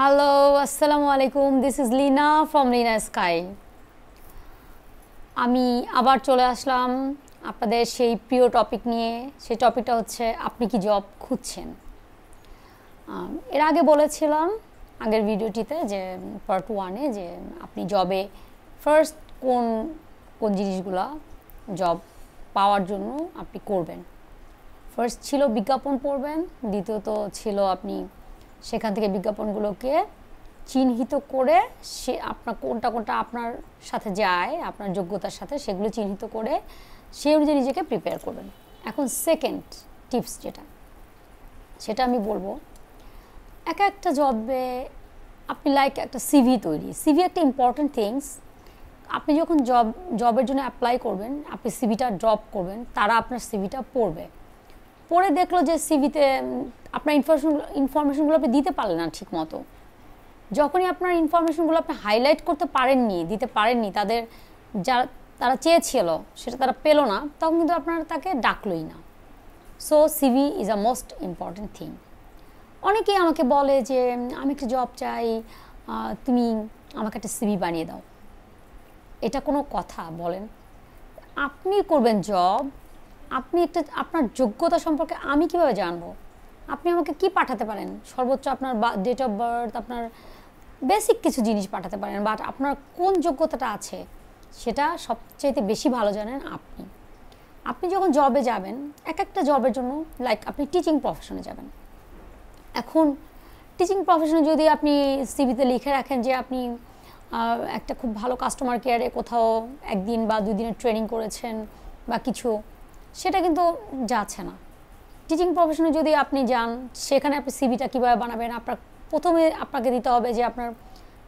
Hello আসসালামু আলাইকুম this is Lina from Lina sky আমি আবার চলে আসলাম আপনাদের সেই প্রিয় টপিক নিয়ে সেই টপিকটা হচ্ছে আপনি কি জব খুঁজছেন এর আগে বলেছিলাম আগের ভিডিওটিতে যে পার্ট ওয়ানে যে আপনি জবে ফার্স্ট কোন কোন জিনিসগুলো জব পাওয়ার জন্য আপনি করবেন ফার্স্ট ছিল বিজ্ঞাপন পড়বেন দ্বিতীয়ত ছিল আপনি সেখান থেকে বিজ্ঞাপনগুলোকে চিহ্নিত করে সে আপনার কোনটা কোনটা আপনার সাথে যায় আপনার যোগ্যতার সাথে সেগুলো চিহ্নিত করে সে অনুযায়ী নিজেকে প্রিপেয়ার করবেন এখন সেকেন্ড টিপস যেটা সেটা আমি বলবো এক একটা জবে আপনি লাইক একটা সিভি তৈরি সিভি একটা ইম্পর্ট্যান্ট থিংস আপনি যখন জব জবের জন্য অ্যাপ্লাই করবেন আপনি সিভিটা ড্রপ করবেন তারা আপনার সিভিটা পড়বে পরে দেখলো যে সিভিতে আপনার ইনফরমেশনগুলো ইনফরমেশনগুলো আপনি দিতে পারলেন না ঠিক মতো যখনই আপনার ইনফরমেশনগুলো আপনি হাইলাইট করতে পারেননি দিতে পারেননি তাদের যা তারা চেয়েছিল সেটা তারা পেলো না তখন কিন্তু আপনারা তাকে ডাকলই না so CV is a most important thing অনেকেই আমাকে বলে যে আমি একটা জব চাই তুমি আমাকে একটা সিভি বানিয়ে দাও এটা কোনো কথা বলেন আপনি করবেন জব আপনি একটা আপনার যোগ্যতা সম্পর্কে আমি কিভাবে জানবো আপনি আমাকে কি পাঠাতে পারেন সর্বোচ্চ আপনার ডেট অফ বার্থ আপনার বেসিক কিছু জিনিস পাঠাতে পারেন বাট আপনার কোন যোগ্যতাটা আছে সেটা সবচেয়ে বেশি ভালো জানেন আপনি আপনি যখন জবে যাবেন এক একটা জবের জন্য লাইক আপনি টিচিং প্রফেশনে যাবেন এখন টিচিং প্রফেশনে যদি আপনি সিভিতে লিখে রাখেন যে আপনি একটা খুব ভালো কাস্টমার কেয়ারে কোথাও একদিন বা দুই দিনের ট্রেনিং করেছেন বা কিছু সেটা কিন্তু যাচ্ছে না টিচিং প্রফেশনে যদি আপনি যান সেখানে আপনি সিভিটা কীভাবে বানাবেন আপনার প্রথমে আপনাকে দিতে হবে যে আপনার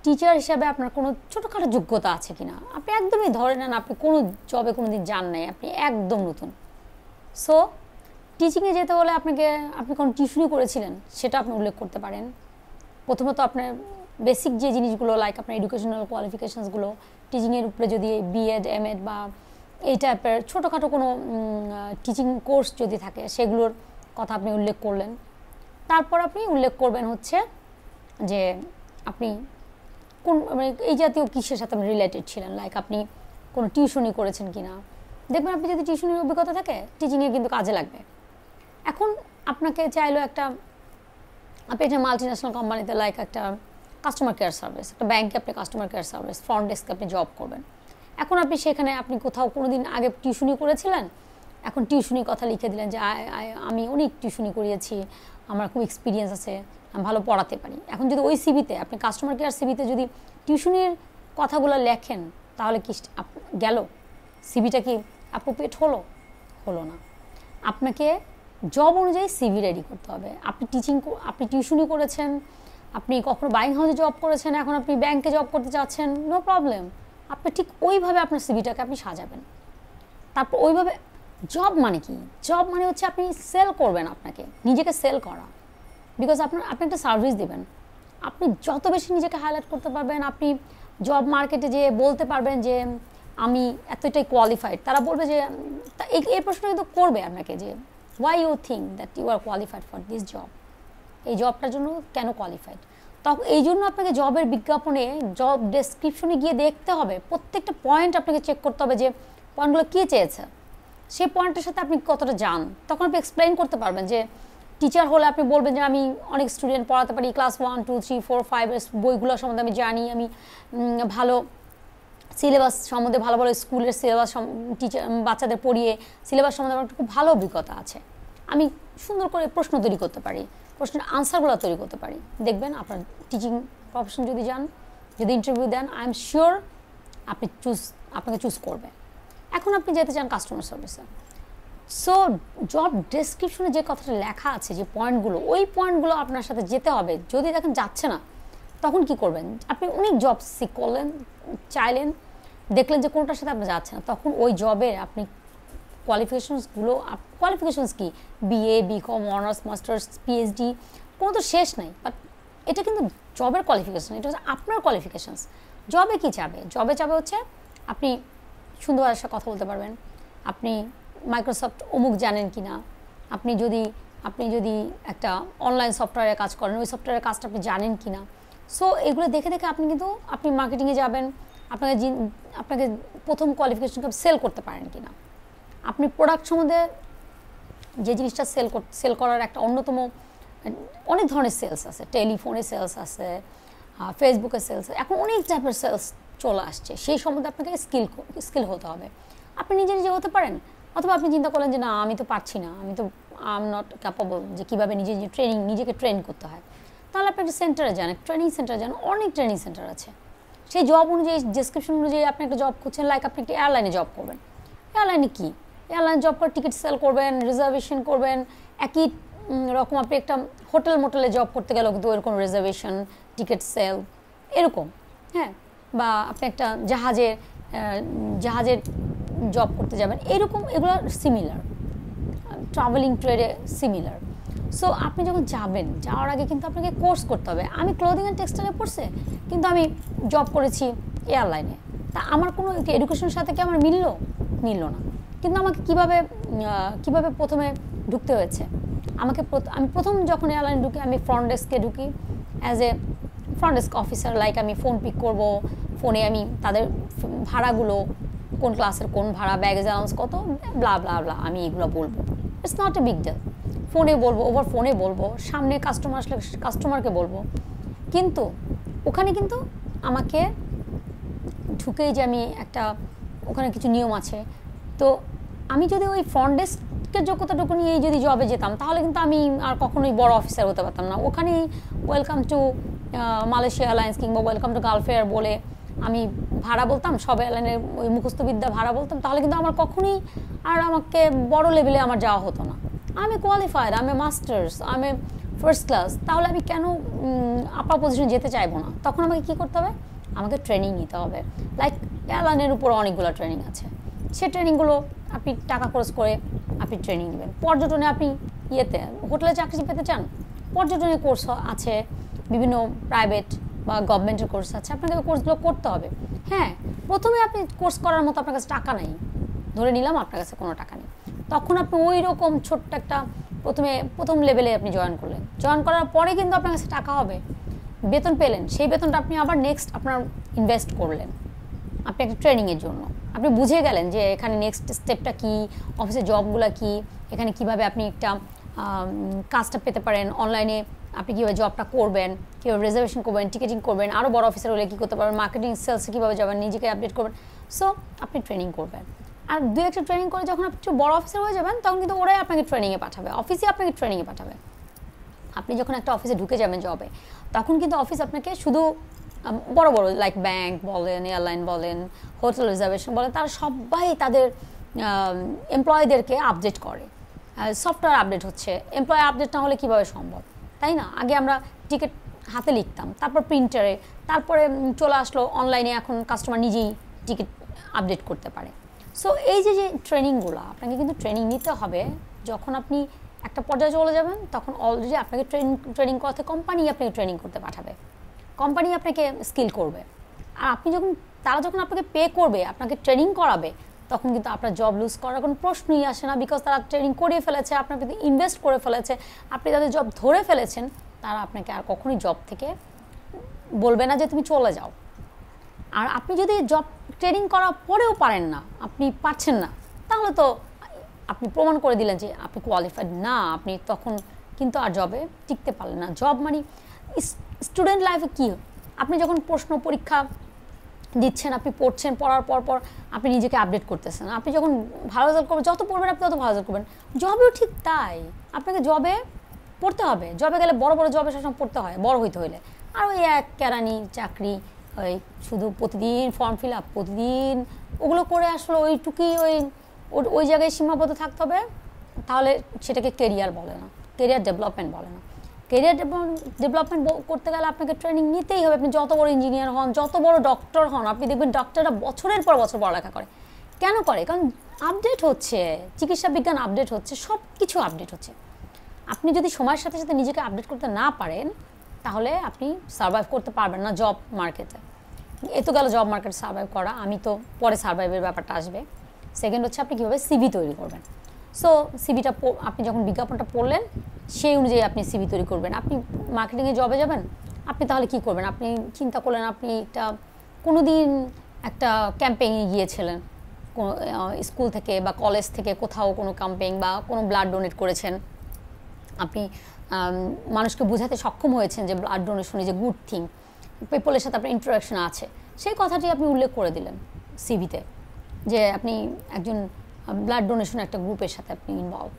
টিচার হিসাবে আপনার কোনো ছোটোখাটো যোগ্যতা আছে কি না আপনি একদমই ধরে নেন আপনি কোনো জবে কোনো দিন যান নাই আপনি একদম নতুন সো টিচিংয়ে যেতে হলে আপনাকে আপনি কোনো টিউশনই করেছিলেন সেটা আপনি উল্লেখ করতে পারেন প্রথমত আপনার বেসিক যে জিনিসগুলো লাইক আপনার এডুকেশনাল কোয়ালিফিকেশানসগুলো টিচিংয়ের উপরে যদি বিএড এড বা এই টাইপের ছোটোখাটো কোনো টিচিং কোর্স যদি থাকে সেগুলোর কথা আপনি উল্লেখ করলেন তারপর আপনি উল্লেখ করবেন হচ্ছে যে আপনি কোন মানে এই জাতীয় কিসের সাথে আপনি রিলেটেড ছিলেন লাইক আপনি কোনো টিউশনি করেছেন কি না দেখবেন আপনি যদি টিউশনির অভিজ্ঞতা থাকে টিচিংয়ে কিন্তু কাজে লাগবে এখন আপনাকে চাইলো একটা আপনি একটা মাল্টি ন্যাশনাল কোম্পানিতে লাইক একটা কাস্টমার কেয়ার সার্ভিস একটা ব্যাঙ্কে আপনি কাস্টমার কেয়ার সার্ভিস ফ্রন্ট ডেস্কে আপনি জব করবেন এখন আপনি সেখানে আপনি কোথাও কোনো দিন আগে টিউশনি করেছিলেন এখন টিউশনি কথা লিখে দিলেন যে আমি অনেক টিউশনি করিয়েছি আমার খুব এক্সপিরিয়েন্স আছে আমি ভালো পড়াতে পারি এখন যদি ওই সিবিতে আপনি কাস্টমার কেয়ার সিবিতে যদি টিউশনির কথাগুলো লেখেন তাহলে কি গেল সিবিটা কি অ্যাপ্রোপ্রিয়েট হলো হলো না আপনাকে জব অনুযায়ী সিভি রেডি করতে হবে আপনি টিচিং আপনি টিউশনই করেছেন আপনি কখনো বাইং হাউসে জব করেছেন এখন আপনি ব্যাংকে জব করতে চাচ্ছেন নো প্রবলেম আপনি ঠিক ওইভাবে আপনার সিভিটাকে আপনি সাজাবেন তারপর ওইভাবে জব মানে কি জব মানে হচ্ছে আপনি সেল করবেন আপনাকে নিজেকে সেল করা বিকজ আপনার আপনি একটা সার্ভিস দেবেন আপনি যত বেশি নিজেকে হাইলাইট করতে পারবেন আপনি জব মার্কেটে যে বলতে পারবেন যে আমি এতটাই কোয়ালিফাইড তারা বলবে যে এই প্রশ্নটা কিন্তু করবে আপনাকে যে why you think that you are qualified for this job এই জবটার জন্য কেন কোয়ালিফাইড তখন এই জন্য আপনাকে জবের বিজ্ঞাপনে জব ডেসক্রিপশনে গিয়ে দেখতে হবে প্রত্যেকটা পয়েন্ট আপনাকে চেক করতে হবে যে পয়েন্টগুলো কী চেয়েছে সেই পয়েন্টের সাথে আপনি কতটা যান তখন আপনি এক্সপ্লেন করতে পারবেন যে টিচার হলে আপনি বলবেন যে আমি অনেক স্টুডেন্ট পড়াতে পারি class one two three four ফাইভের বইগুলো সম্বন্ধে আমি জানি আমি ভালো সিলেবাস সম্বন্ধে ভালো ভালো স্কুলের সিলেবাস টিচার বাচ্চাদের পড়িয়ে সিলেবাস সম্বন্ধে আমার খুব ভালো অভিজ্ঞতা আছে আমি সুন্দর করে প্রশ্ন তৈরি করতে পারি প্রশ্নের আনসারগুলো তৈরি করতে পারি দেখবেন আপনার টিচিং প্রফেশন যদি যান যদি ইন্টারভিউ দেন আই এম শিওর আপনি চুজ আপনাকে চুজ করবে এখন আপনি যেতে চান কাস্টমার সার্ভিসে সো জব ডেসক্রিপশনে যে কথাটা লেখা আছে যে পয়েন্টগুলো ওই পয়েন্টগুলো আপনার সাথে যেতে হবে যদি দেখেন যাচ্ছে না তখন কি করবেন আপনি অনেক জব সিক করলেন চাইলেন দেখলেন যে কোনটার সাথে আপনি যাচ্ছে না তখন ওই জবের আপনি কোয়ালিফিকেশনসগুলো কোয়ালিফিকেশনস কি BA BCom honours masters PhD কোনো তো শেষ নাই বাট এটা কিন্তু জবের কোয়ালিফিকেশন এটা হচ্ছে আপনার কোয়ালিফিকেশনস জবে কি চাবে জবে চাবে হচ্ছে আপনি সুন্দর আসা কথা বলতে পারবেন আপনি মাইক্রোসফট অমুক জানেন কি না আপনি যদি আপনি যদি একটা অনলাইন সফটওয়্যারে কাজ করেন ওই সফটওয়্যারের কাজটা আপনি জানেন কি না সো এগুলো দেখে দেখে আপনি কিন্তু আপনি মার্কেটিংয়ে যাবেন আপনাকে আপনাকে প্রথম কোয়ালিফিকেশনকে সেল করতে পারেন কি না আপনি প্রোডাক্ট সম্বন্ধে যে জিনিসটা সেল সেল করার একটা অন্যতম অনেক ধরনের সেলস আছে টেলিফোনে সেলস আছে ফেসবুকে সেলস এখন অনেক টাইপের সেলস চলে আসছে সেই সম্বন্ধে আপনাকে স্কিল স্কিল হতে হবে আপনি নিজে নিজে হতে পারেন অথবা আপনি চিন্তা করলেন যে না আমি তো পারছি না আমি তো আম নট ক্যাপাবল যে কীভাবে নিজে নিজে ট্রেনিং নিজেকে ট্রেন করতে হয় তাহলে আপনি একটা সেন্টারে যান ট্রেনিং সেন্টারে যান অনেক ট্রেনিং সেন্টার আছে সেই জব অনুযায়ী ডিসক্রিপশন অনুযায়ী আপনি একটা জব করছেন লাইক আপনি একটা এয়ারলাইনে জব করবেন এয়ারলাইনে কী এয়ারলাইন জব করে টিকিট সেল করবেন রিজার্ভেশন করবেন একই রকম আপনি একটা হোটেল মোটেলে জব করতে গেলেও কিন্তু এরকম রিজার্ভেশন টিকিট সেল এরকম হ্যাঁ বা আপনি একটা জাহাজের জাহাজের জব করতে যাবেন এরকম এগুলো সিমিলার ট্রাভেলিং ট্রেডে সিমিলার সো আপনি যখন যাবেন যাওয়ার আগে কিন্তু আপনাকে কোর্স করতে হবে আমি ক্লোদিং অ্যান্ড টেক্সটাইলে পড়ছে কিন্তু আমি জব করেছি এয়ারলাইনে তা আমার কোনো এডুকেশনের সাথে কি আমার মিললো মিললো না কিন্তু আমাকে কিভাবে কিভাবে প্রথমে ঢুকতে হয়েছে আমাকে আমি প্রথম যখন এয়ারলাইন ঢুকি আমি ফ্রন্ট ডেস্কে ঢুকি as a front desk officer like আমি ফোন পিক করব ফোনে আমি তাদের ভাড়াগুলো কোন ক্লাসের কোন ভাড়া ব্যাগেজ অ্যালাউন্স কত ব্লা ব্লা ব্লা আমি এগুলো বলবো it's not a big deal ফোনে বলবো ওভার ফোনে বলবো সামনে কাস্টমার আসলে কাস্টমারকে বলবো কিন্তু ওখানে কিন্তু আমাকে ঢুকেই যে আমি একটা ওখানে কিছু নিয়ম আছে তো আমি যদি ওই ফ্রন্ট ডেস্কের যোগ্যতাটুকু নিয়ে যদি জবে যেতাম তাহলে কিন্তু আমি আর কখনোই বড় অফিসার হতে পারতাম না ওখানেই ওয়েলকাম টু মালয়েশিয়া এয়ারলাইন্স কিংবা ওয়েলকাম টু গার্লফেয়ার বলে আমি ভাড়া বলতাম সব এয়ারলাইনের ওই মুখস্থবিদ্যা ভাড়া বলতাম তাহলে কিন্তু আমার কখনোই আর আমাকে বড় লেভেলে আমার যাওয়া হতো না আমি কোয়ালিফায়ার আমি মাস্টার্স আমি ফার্স্ট ক্লাস তাহলে আমি কেন আপার পজিশনে যেতে চাইবো না তখন আমাকে কি করতে হবে আমাকে ট্রেনিং নিতে হবে লাইক এয়ারলাইনের উপর অনেকগুলো ট্রেনিং আছে সে ট্রেনিংগুলো আপনি টাকা খরচ করে আপনি ট্রেনিং নেবেন পর্যটনে আপনি ইয়েতে হোটেলে চাকরি পেতে চান পর্যটনের কোর্স আছে বিভিন্ন প্রাইভেট বা গভর্নমেন্টের কোর্স আছে আপনাকে কোর্সগুলো করতে হবে হ্যাঁ প্রথমে আপনি কোর্স করার মতো আপনার কাছে টাকা নেই ধরে নিলাম আপনার কাছে কোনো টাকা নেই তখন আপনি ওই রকম ছোট্ট একটা প্রথমে প্রথম লেভেলে আপনি জয়েন করলেন জয়েন করার পরে কিন্তু আপনার কাছে টাকা হবে বেতন পেলেন সেই বেতনটা আপনি আবার নেক্সট আপনার ইনভেস্ট করলেন আপনি একটা ট্রেনিংয়ের জন্য আপনি বুঝে গেলেন যে এখানে নেক্সট স্টেপটা কি অফিসে জবগুলো কি এখানে কিভাবে আপনি একটা কাজটা পেতে পারেন অনলাইনে আপনি কীভাবে জবটা করবেন কীভাবে রিজার্ভেশন করবেন টিকিটিং করবেন আরও বড় অফিসার হলে কী করতে পারবেন মার্কেটিং সেলসে কীভাবে যাবেন নিজেকে আপডেট করবেন সো আপনি ট্রেনিং করবেন আর দু একটা ট্রেনিং করে যখন আপনি একটু বড় অফিসার হয়ে যাবেন তখন কিন্তু ওরাই আপনাকে ট্রেনিংয়ে পাঠাবে অফিসে আপনাকে ট্রেনিংয়ে পাঠাবে আপনি যখন একটা অফিসে ঢুকে যাবেন জবে তখন কিন্তু অফিস আপনাকে শুধু বড় বড় লাইক ব্যাংক বলেন এয়ারলাইন বলেন হোটেল রিজার্ভেশন বলেন তারা সবাই তাদের এমপ্লয়ীদেরকে আপডেট করে সফটওয়্যার আপডেট হচ্ছে এমপ্লয় আপডেট না হলে কীভাবে সম্ভব তাই না আগে আমরা টিকিট হাতে লিখতাম তারপর প্রিন্টারে তারপরে চলে আসলো অনলাইনে এখন কাস্টমার নিজেই টিকিট আপডেট করতে পারে সো এই যে যে ট্রেনিংগুলো আপনাকে কিন্তু ট্রেনিং নিতে হবে যখন আপনি একটা পর্যায়ে চলে যাবেন তখন অলরেডি আপনাকে ট্রেনিং ট্রেনিং করতে কোম্পানি আপনাকে ট্রেনিং করতে পাঠাবে কোম্পানি আপনাকে স্কিল করবে আর আপনি যখন তারা যখন আপনাকে পে করবে আপনাকে ট্রেনিং করাবে তখন কিন্তু আপনার জব লুজ করার কোনো প্রশ্নই আসে না বিকজ তারা ট্রেনিং করিয়ে ফেলেছে আপনার প্রতি ইনভেস্ট করে ফেলেছে আপনি তাদের জব ধরে ফেলেছেন তারা আপনাকে আর কখনোই জব থেকে বলবে না যে তুমি চলে যাও আর আপনি যদি জব ট্রেনিং করার পরেও পারেন না আপনি পারছেন না তাহলে তো আপনি প্রমাণ করে দিলেন যে আপনি কোয়ালিফাইড না আপনি তখন কিন্তু আর জবে টিকতে পারলেন না জব মানে স্টুডেন্ট লাইফে কী আপনি যখন প্রশ্ন পরীক্ষা দিচ্ছেন আপনি পড়ছেন পড়ার পর পর আপনি নিজেকে আপডেট করতেছেন আপনি যখন ভালো রেজাল্ট করবেন যত পড়বেন আপনি তত ভালো রেজাল্ট করবেন জবেও ঠিক তাই আপনাকে জবে পড়তে হবে জবে গেলে বড় বড় জবে সবসময় পড়তে হয় বড় হইতে হইলে আর ওই এক কেরানি চাকরি ওই শুধু প্রতিদিন ফর্ম ফিল আপ প্রতিদিন ওগুলো করে আসলে ওইটুকুই ওই ওই জায়গায় সীমাবদ্ধ থাকতে হবে তাহলে সেটাকে কেরিয়ার বলে না কেরিয়ার ডেভেলপমেন্ট বলে না কেরিয়ার ডেভেলপমেন্ট করতে গেলে আপনাকে ট্রেনিং নিতেই হবে আপনি যত বড় ইঞ্জিনিয়ার হন যত বড় ডক্টর হন আপনি দেখবেন ডক্টররা বছরের পর বছর পড়ালেখা করে কেন করে কারণ আপডেট হচ্ছে চিকিৎসা বিজ্ঞান আপডেট হচ্ছে সব কিছু আপডেট হচ্ছে আপনি যদি সময়ের সাথে সাথে নিজেকে আপডেট করতে না পারেন তাহলে আপনি সার্ভাইভ করতে পারবেন না জব মার্কেটে এ তো গেল জব মার্কেট সার্ভাইভ করা আমি তো পরে সার্ভাইভের ব্যাপারটা আসবে সেকেন্ড হচ্ছে আপনি কীভাবে সিভি তৈরি করবেন সো সিভিটা আপনি যখন বিজ্ঞাপনটা পড়লেন সেই অনুযায়ী আপনি সিবি তৈরি করবেন আপনি মার্কেটিংয়ে জবে যাবেন আপনি তাহলে কি করবেন আপনি চিন্তা করলেন আপনি একটা কোনো দিন একটা ক্যাম্পেইনে গিয়েছিলেন কোনো স্কুল থেকে বা কলেজ থেকে কোথাও কোনো ক্যাম্পেইন বা কোনো ব্লাড ডোনেট করেছেন আপনি মানুষকে বোঝাতে সক্ষম হয়েছেন যে ব্লাড ডোনেশন যে গুড থিং পিপলের সাথে আপনার ইন্টারাকশন আছে সেই কথাটি আপনি উল্লেখ করে দিলেন সিভিতে যে আপনি একজন ব্লাড ডোনেশন একটা গ্রুপের সাথে আপনি ইনভলভ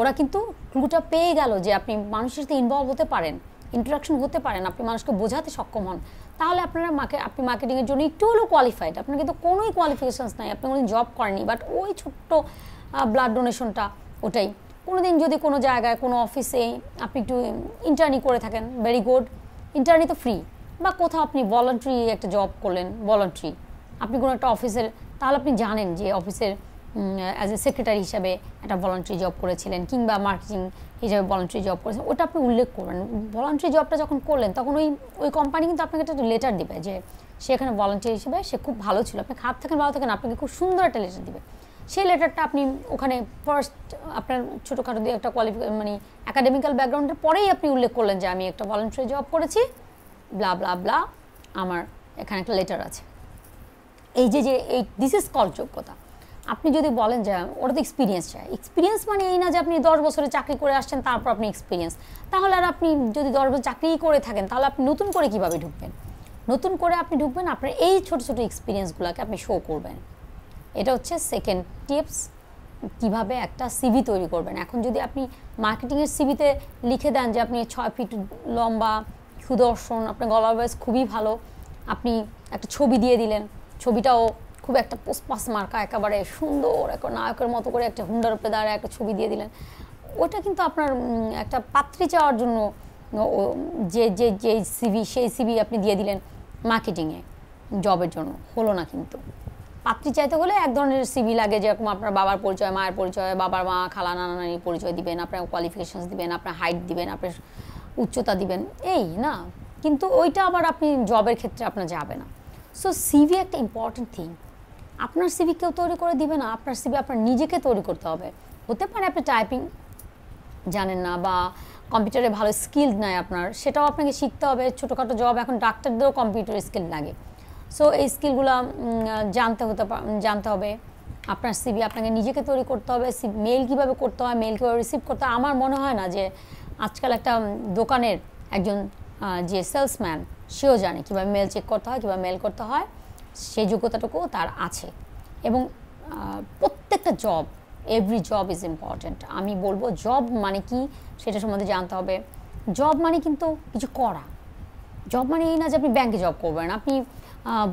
ওরা কিন্তু ক্লুটা পেয়ে গেল যে আপনি মানুষের সাথে ইনভলভ হতে পারেন ইন্টারাকশন হতে পারেন আপনি মানুষকে বোঝাতে সক্ষম হন তাহলে আপনারা মাকে আপনি মার্কেটিংয়ের জন্য একটু হলেও কোয়ালিফাইড আপনার কিন্তু কোনোই কোয়ালিফিকেশানস নাই আপনি কোনোদিন জব করেনি বাট ওই ছোট্ট ব্লাড ডোনেশনটা ওটাই কোনো দিন যদি কোনো জায়গায় কোনো অফিসে আপনি একটু ইন্টার্নি করে থাকেন ভেরি গুড ইন্টার্নি তো ফ্রি বা কোথাও আপনি ভলান্ট্রি একটা জব করলেন ভলান্ট্রি আপনি কোনো একটা অফিসের তাহলে আপনি জানেন যে অফিসের অ্যাজ এ সেক্রেটারি হিসাবে একটা ভলান্টারি জব করেছিলেন কিংবা মার্কেটিং হিসাবে ভলান্টারি জব করেছেন ওটা আপনি উল্লেখ করবেন ভলান্টারি জবটা যখন করলেন তখন ওই ওই কোম্পানি কিন্তু আপনাকে একটা লেটার দেবে যে সে এখানে ভলান্টিয়ার হিসেবে সে খুব ভালো ছিল আপনি খারাপ থাকেন ভালো থাকেন আপনাকে খুব সুন্দর একটা লেটার দেবে সেই লেটারটা আপনি ওখানে ফার্স্ট আপনার ছোটোখাটো দিয়ে একটা কোয়ালিফিকে মানে অ্যাকাডেমিক্যাল ব্যাকগ্রাউন্ডের পরেই আপনি উল্লেখ করলেন যে আমি একটা ভলান্টারি জব করেছি ব্লা ব্লা ব্লা আমার এখানে একটা লেটার আছে এই যে যে এই দিস ইজ কল যোগ্যতা আপনি যদি বলেন যে ওরা তো এক্সপিরিয়েন্স চায় এক্সপিরিয়েন্স মানে এই না যে আপনি দশ বছরে চাকরি করে আসছেন তারপর আপনি এক্সপিরিয়েন্স তাহলে আর আপনি যদি দশ বছর চাকরিই করে থাকেন তাহলে আপনি নতুন করে কিভাবে ঢুকবেন নতুন করে আপনি ঢুকবেন আপনার এই ছোট ছোট এক্সপিরিয়েন্সগুলোকে আপনি শো করবেন এটা হচ্ছে সেকেন্ড টিপস কিভাবে একটা সিভি তৈরি করবেন এখন যদি আপনি মার্কেটিংয়ের সিভিতে লিখে দেন যে আপনি ছয় ফিট লম্বা সুদর্শন আপনার গলার বয়স খুবই ভালো আপনি একটা ছবি দিয়ে দিলেন ছবিটাও খুব একটা পোস্টপাস মার্কা একেবারে সুন্দর একটা নায়কের মতো করে একটা হুন্ডার উপরে দাঁড়ায় একটা ছবি দিয়ে দিলেন ওটা কিন্তু আপনার একটা পাত্রী চাওয়ার জন্য যে যে যে সিবি সেই সিবি আপনি দিয়ে দিলেন মার্কেটিংয়ে জবের জন্য হলো না কিন্তু পাত্রী চাইতে হলে এক ধরনের সিভি লাগে যেরকম আপনার বাবার পরিচয় মায়ের পরিচয় বাবার মা খালা নানা পরিচয় দিবেন আপনার কোয়ালিফিকেশানস দিবেন আপনার হাইট দিবেন আপনার উচ্চতা দিবেন এই না কিন্তু ওইটা আবার আপনি জবের ক্ষেত্রে আপনার যাবে না সো সিবি একটা ইম্পর্টেন্ট থিং আপনার সিভি কেউ তৈরি করে দিবে না আপনার সিভি আপনার নিজেকে তৈরি করতে হবে হতে পারে আপনি টাইপিং জানেন না বা কম্পিউটারে ভালো স্কিল নেয় আপনার সেটাও আপনাকে শিখতে হবে ছোটোখাটো জব এখন ডাক্তারদেরও কম্পিউটার স্কিল লাগে সো এই স্কিলগুলো জানতে হতে জানতে হবে আপনার সিবি আপনাকে নিজেকে তৈরি করতে হবে মেল কীভাবে করতে হয় মেল কীভাবে রিসিভ করতে হয় আমার মনে হয় না যে আজকাল একটা দোকানের একজন যে সেলসম্যান সেও জানে কীভাবে মেল চেক করতে হয় কীভাবে মেল করতে হয় সেই যোগ্যতাটুকু তার আছে এবং প্রত্যেকটা job every job is important আমি বলবো জব মানে কি সেটা সম্বন্ধে জানতে হবে জব মানে কিন্তু কিছু করা জব মানে এই না যে আপনি ব্যাংকে জব করবেন আপনি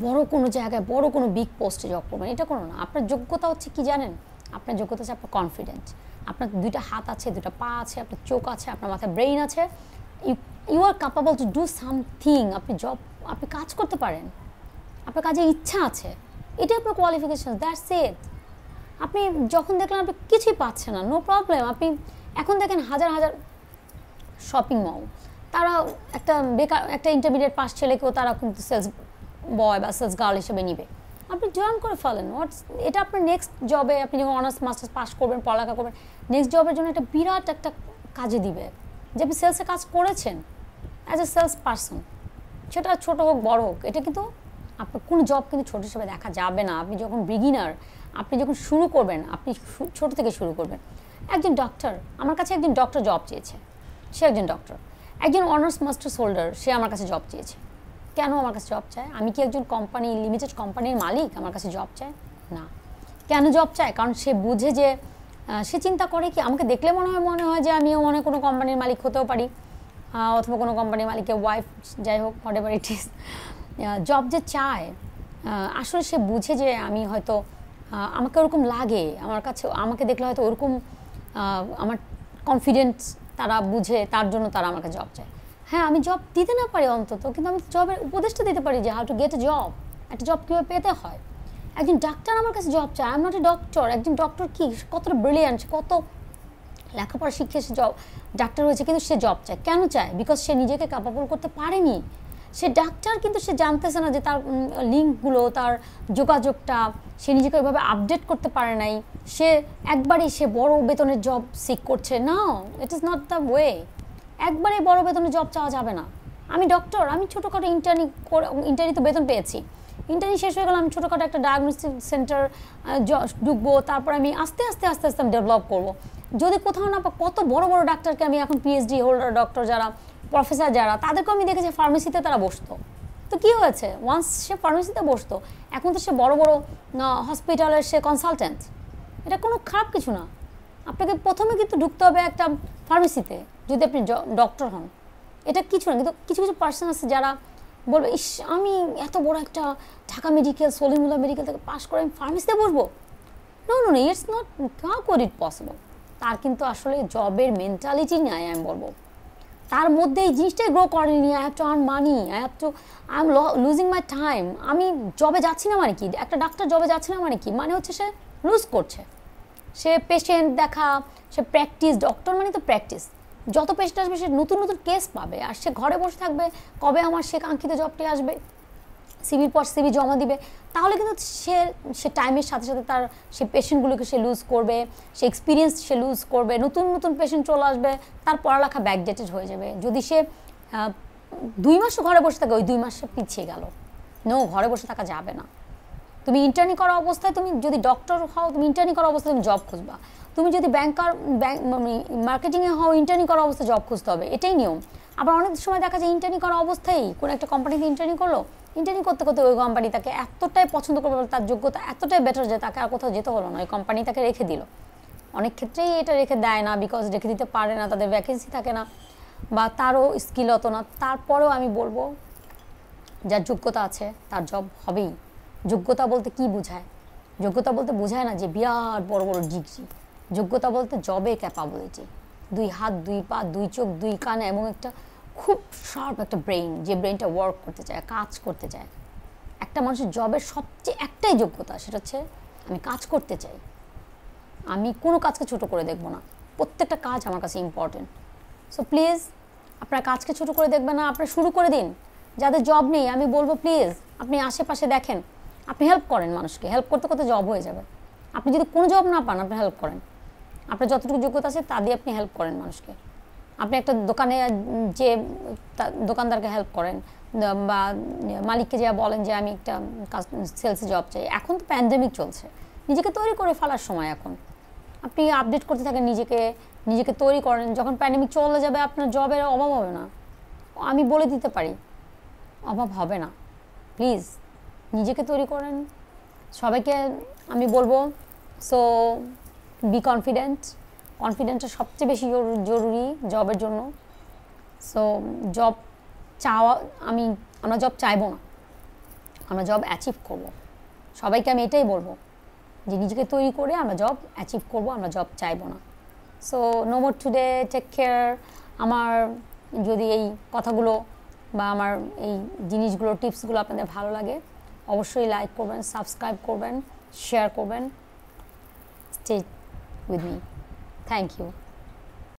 বড় কোনো জায়গায় বড় কোনো বিগ পোস্টে জব করবেন এটা কোনো না আপনার যোগ্যতা হচ্ছে কি জানেন আপনার যোগ্যতা হচ্ছে আপনার কনফিডেন্স আপনার দুইটা হাত আছে দুটা পা আছে আপনার চোখ আছে আপনার মাথায় ব্রেইন আছে you you are capable to do something আপনি জব আপনি কাজ করতে পারেন আপনার কাজে ইচ্ছা আছে এটাই আপনার কোয়ালিফিকেশন দ্যাটস ইট আপনি যখন দেখলেন আপনি কিছুই পাচ্ছেন না নো প্রবলেম আপনি এখন দেখেন হাজার হাজার শপিং মল তারা একটা বেকার একটা ইন্টারমিডিয়েট পাস ছেলেকেও তারা কিন্তু সেলস বয় বা সেলস গার্ল হিসেবে নিবে আপনি জয়েন করে ফেলেন হোয়াটস এটা আপনার নেক্সট জবে আপনি যখন অনার্স মাস্টার্স পাস করবেন পড়ালেখা করবেন নেক্সট জবের জন্য একটা বিরাট একটা কাজে দিবে যে আপনি সেলসে কাজ করেছেন অ্যাজ এ সেলস পার্সন সেটা ছোটো হোক বড় হোক এটা কিন্তু আপনার কোনো জব কিন্তু ছোট হিসেবে দেখা যাবে না আপনি যখন বিগিনার আপনি যখন শুরু করবেন আপনি ছোট থেকে শুরু করবেন একজন ডক্টর আমার কাছে একজন ডক্টর জব চেয়েছে সে একজন ডক্টর একজন অনার্স মাস্টার্স হোল্ডার সে আমার কাছে জব চেয়েছে কেন আমার কাছে জব চায় আমি কি একজন কোম্পানি লিমিটেড কোম্পানির মালিক আমার কাছে জব চায় না কেন জব চায় কারণ সে বুঝে যে সে চিন্তা করে কি আমাকে দেখলে মনে হয় মনে হয় যে আমিও মনে কোনো কোম্পানির মালিক হতেও পারি অথবা কোনো কোম্পানির মালিকের ওয়াইফ যাই হোক whatever it is job যে চায় আসলে সে বুঝে যে আমি হয়তো আমাকে ওরকম লাগে আমার কাছে আমাকে দেখলে হয়তো ওরকম আমার কনফিডেন্স তারা বুঝে তার জন্য তারা আমাকে জব চায় হ্যাঁ আমি জব দিতে না পারি অন্তত কিন্তু আমি জবের উপদেশটা দিতে পারি যে how to get a job একটা জব কীভাবে পেতে হয় একজন ডাক্তার আমার কাছে জব চায় আমি নট এ ডক্টর একজন ডক্টর কী কতটা ব্রিলিয়ান্ট কত লেখাপড়া শিখে সে জব ডাক্তার হয়েছে কিন্তু সে জব চায় কেন চায় বিকজ সে নিজেকে ক্যাপাবল করতে পারেনি সে ডাক্তার কিন্তু সে জানতেছে না যে তার লিঙ্কগুলো তার যোগাযোগটা সে নিজেকে ওইভাবে আপডেট করতে পারে নাই সে একবারই সে বড় বেতনের জব সিক করছে না it is not the way একবারে বড় বেতনের জব চাওয়া যাবে না আমি ডক্টর আমি ছোটোখাটো ইন্টার্নি ইন্টারনি তো বেতন পেয়েছি ইন্টারনি শেষ হয়ে গেল আমি ছোটোখাটো একটা ডায়াগনোস্টিক সেন্টার ঢুকবো তারপর আমি আস্তে আস্তে আস্তে আস্তে আমি ডেভেলপ করবো যদি কোথাও না কত বড় বড় ডাক্তারকে আমি এখন পিএইচডি হোল্ডার ডক্টর যারা প্রফেসর যারা তাদেরকেও আমি দেখেছি ফার্মেসিতে তারা বসতো তো কী হয়েছে ওয়ান্স সে ফার্মেসিতে বসতো এখন তো সে বড় বড় হসপিটালের সে কনসালটেন্ট এটা কোনো খারাপ কিছু না আপনাকে প্রথমে কিন্তু ঢুকতে হবে একটা ফার্মেসিতে যদি আপনি ডক্টর হন এটা কিছু না কিন্তু কিছু কিছু পার্সন আছে যারা বলবে ইস আমি এত বড় একটা ঢাকা মেডিকেল সলিমুল্লাহ মেডিকেল থেকে পাশ করে আমি ফার্মেসিতে বসবো no no no it's not now code it possible তার কিন্তু আসলে জবের মেন্টালিটি নেয় আমি বলবো তার মধ্যে এই জিনিসটাই গ্রো করেনি I have to earn money I have to I am losing my time আমি জবে যাচ্ছি না মানে কি একটা ডাক্তার জবে যাচ্ছে না মানে কি মানে হচ্ছে সে লুজ করছে সে পেশেন্ট দেখা সে প্র্যাকটিস ডক্টর মানে তো প্র্যাকটিস যত পেশেন্ট আসবে সে নতুন নতুন কেস পাবে আর সে ঘরে বসে থাকবে কবে আমার সে কাঙ্ক্ষিত জবটি আসবে সিবির পর সিবি জমা দিবে তাহলে কিন্তু সে সে টাইমের সাথে সাথে তার সে পেশেন্টগুলোকে সে লুজ করবে সে এক্সপিরিয়েন্স সে লুজ করবে নতুন নতুন পেশেন্ট চলে আসবে তার পড়ালেখা ব্যাকডেটেড হয়ে যাবে যদি সে দুই মাসও ঘরে বসে থাকে ওই দুই মাসে পিছিয়ে গেল নো ঘরে বসে থাকা যাবে না তুমি ইন্টার্নি করা অবস্থায় তুমি যদি ডক্টর হও তুমি ইন্টার্নি করা অবস্থায় তুমি জব খুঁজবা তুমি যদি ব্যাংকার ব্যাংক মার্কেটিংয়ে হও ইন্টার্নি করা অবস্থায় জব খুঁজতে হবে এটাই নিয়ম আবার অনেক সময় দেখা যায় ইন্টার্নি করা অবস্থায় কোনো একটা কোম্পানিতে ইন্টার্নি করলো ইন্টারনি করতে করতে ওই কোম্পানি তাকে এতটাই পছন্দ করবে তার যোগ্যতা এতটাই বেটার যে তাকে আর কোথাও যেতে হলো না ওই কোম্পানি তাকে রেখে দিল অনেক ক্ষেত্রেই এটা রেখে দেয় না বিকজ রেখে দিতে পারে না তাদের ভ্যাকেন্সি থাকে না বা তারও স্কিল অত না তারপরেও আমি বলবো যার যোগ্যতা আছে তার জব হবেই যোগ্যতা বলতে কি বোঝায় যোগ্যতা বলতে বোঝায় না যে বিরাট বড় বড় ডিগ্রি যোগ্যতা বলতে জবে ক্যাপাবিলিটি দুই হাত দুই পা দুই চোখ দুই কান এবং একটা খুব শার্প একটা ব্রেইন যে ব্রেইনটা ওয়ার্ক করতে চায় কাজ করতে চায় একটা মানুষের জবের সবচেয়ে একটাই যোগ্যতা সেটা হচ্ছে আমি কাজ করতে চাই আমি কোনো কাজকে ছোট করে দেখব না প্রত্যেকটা কাজ আমার কাছে ইম্পর্টেন্ট সো প্লিজ আপনার কাজকে ছোট করে দেখবেন না আপনার শুরু করে দিন যাদের জব নেই আমি বলবো প্লিজ আপনি আশেপাশে দেখেন আপনি হেল্প করেন মানুষকে হেল্প করতে করতে জব হয়ে যাবে আপনি যদি কোনো জব না পান আপনি হেল্প করেন আপনার যতটুকু যোগ্যতা আছে তা দিয়ে আপনি হেল্প করেন মানুষকে আপনি একটা দোকানে যে দোকানদারকে হেল্প করেন বা মালিককে যা বলেন যে আমি একটা সেলস জব চাই এখন তো প্যান্ডেমিক চলছে নিজেকে তৈরি করে ফেলার সময় এখন আপনি আপডেট করতে থাকেন নিজেকে নিজেকে তৈরি করেন যখন প্যান্ডেমিক চলে যাবে আপনার জবের অভাব হবে না আমি বলে দিতে পারি অভাব হবে না প্লিজ নিজেকে তৈরি করেন সবাইকে আমি বলবো সো বি কনফিডেন্ট কনফিডেন্সটা সবচেয়ে বেশি জরুরি জবের জন্য সো জব চাওয়া আমি আমরা জব চাইবো না আমরা জব অ্যাচিভ করব। সবাইকে আমি এটাই বলবো যে নিজেকে তৈরি করে আমরা জব অ্যাচিভ করব আমরা জব চাইবো না so no more today take care আমার যদি এই কথাগুলো বা আমার এই জিনিসগুলো টিপসগুলো আপনাদের ভালো লাগে অবশ্যই লাইক করবেন সাবস্ক্রাইব করবেন শেয়ার করবেন stay with me Thank you.